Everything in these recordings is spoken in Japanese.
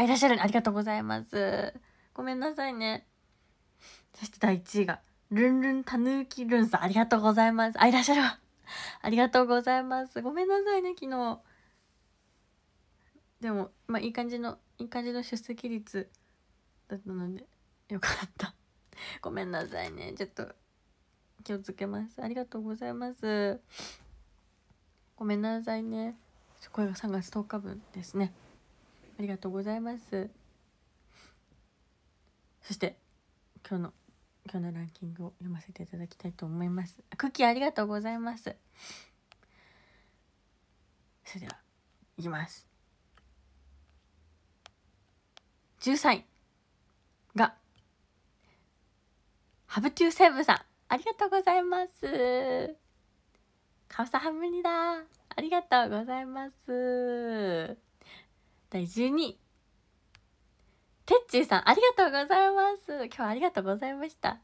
あ、いらっしゃる。ありがとうございます。ごめんなさいね。そして第1位が、ルンルンたぬきルンさん、ありがとうございます。あ、いらっしゃるありがとうございます。ごめんなさいね、昨日。でも、まあ、いい感じの、いい感じの出席率だったので、よかった。ごめんなさいね。ちょっと、気をつけます。ありがとうございます。ごめんなさいね。声が3月10日分ですね。ありがとうございますそして今日の今日のランキングを読ませていただきたいと思いますクッキーありがとうございますそれではいきます13位がハブ中セーブさんありがとうございますカウサハムニだありがとうございます第12位。てっちーさん、ありがとうございます。今日はありがとうございました。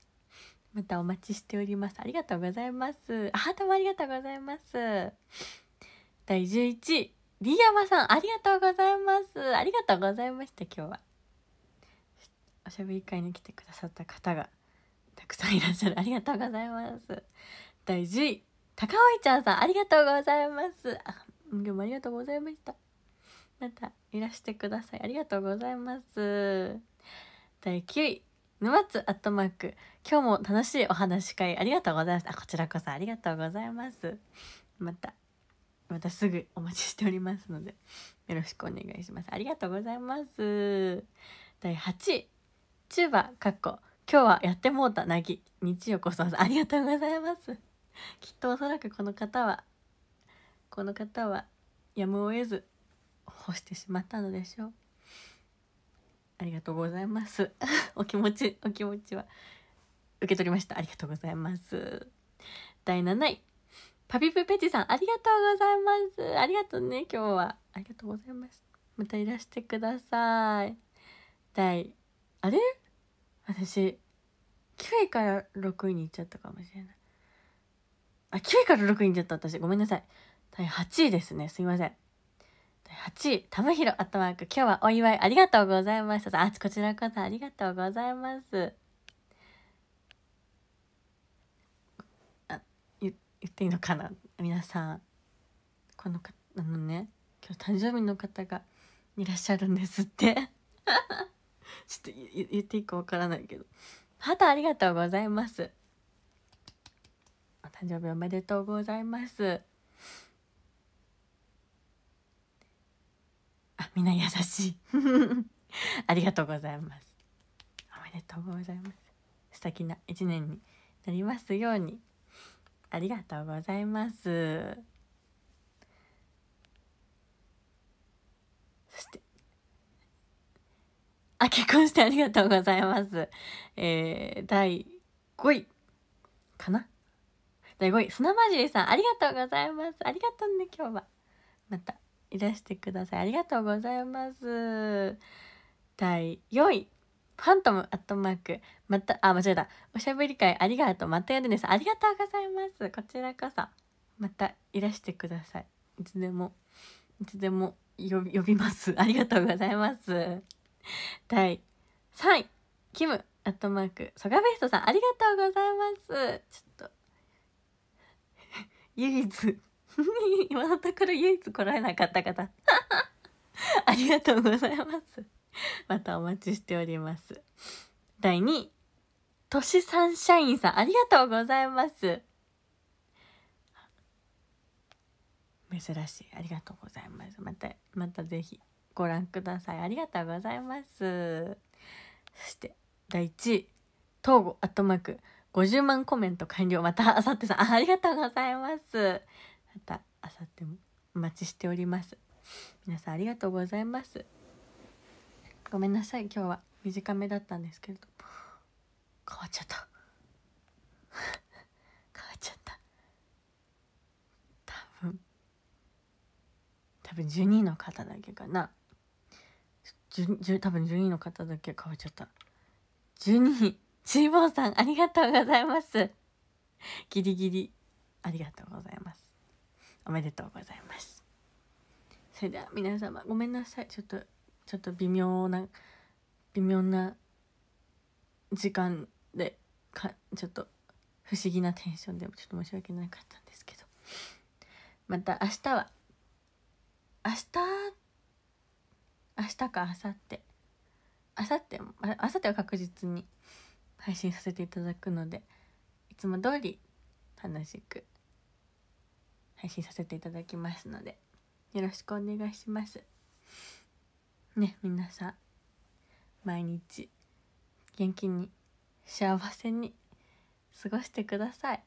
またお待ちしております。ありがとうございます。ハートもありがとうございます。第11位。D まさん、ありがとうございます。ありがとうございました、今日は。おしゃべり会に来てくださった方がたくさんいらっしゃる。ありがとうございます。第10位。高尾ちゃんさん、ありがとうございます。あ、今日もありがとうございました。また。いらしてくださいありがとうございます第9位沼津アットマーク今日も楽しいお話会ありがとうございますあこちらこそありがとうございますまたまたすぐお待ちしておりますのでよろしくお願いしますありがとうございます第8位チューバかっこ今日はやってもうたなぎ日曜こそありがとうございますきっとおそらくこの方はこの方はやむを得ず干してしまったのでしょうありがとうございます お気持ちお気持ちは受け取りましたありがとうございます第7位パピプペチさんありがとうございますありがとうね今日はありがとうございますまたいらしてください第あれ私9位から6位に行っちゃったかもしれないあ9位から6位に行っちゃった私ごめんなさい第8位ですねすいません8位、たむひろ、アットマーク、今日はお祝いありがとうございました。あ、こちらこそありがとうございます。あ、言言っていいのかな皆さん。このか、あのね、今日誕生日の方がいらっしゃるんですって ちょっと言っていいかわからないけど。ハーありがとうございます。お誕生日おめでとうございます。みんな優しい ありがとうございますおめでとうございます素敵な一年になりますようにありがとうございますそしてあ結婚してありがとうございますえー、第5位かな第5位砂まじりさんありがとうございますありがとうね今日はまたいらしてくださいありがとうございます第4位ファントムアットマークまたあ間違えたおしゃべり会ありがとうまたやるんですありがとうございますこちらこそまたいらしてくださいいつでもいつでも呼びますありがとうございます第3位キムアットマークソガベストさんありがとうございますちょっと 唯一 今のところ唯一来られなかった方 ありがとうございますまたお待ちしております第2位としサンシャインさんありがとうございます珍しいありがとうございますまたまたぜひご覧くださいありがとうございますそして第1位東郷アットマーク50万コメント完了またあさってさんありがとうございますまた明後日もお待ちしております皆さんありがとうございますごめんなさい今日は短めだったんですけれど変わっちゃった 変わっちゃった多分多分12の方だけかな多分12の方だけ変わっちゃった12チーボーさんありがとうございますギリギリありがとうございますおめでとうございますそれでは皆様ごめんなさいちょっとちょっと微妙な微妙な時間でかちょっと不思議なテンションでちょっと申し訳なかったんですけどまた明日は明日明日か明後日明後日も明後日は確実に配信させていただくのでいつも通り楽しく配信させていただきますのでよろしくお願いしますね皆さん毎日元気に幸せに過ごしてください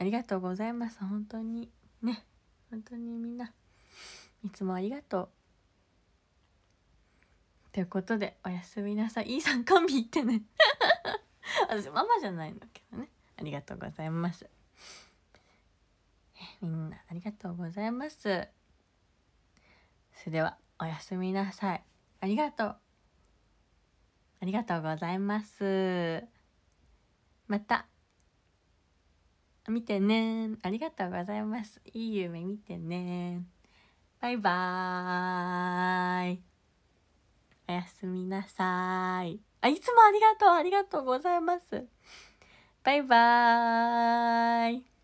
ありがとうございます本当にね本当にみんないつもありがとうということでおやすみなさいいいさん神言ってね 私ママじゃないんだけどねありがとうございますみんなありがとうございます。それでは、おやすみなさい。ありがとう。ありがとうございます。また。見てねありがとうございます。いい夢見てねバイバーイ。おやすみなさい。あ、いつもありがとう、ありがとうございます。バイバーイ。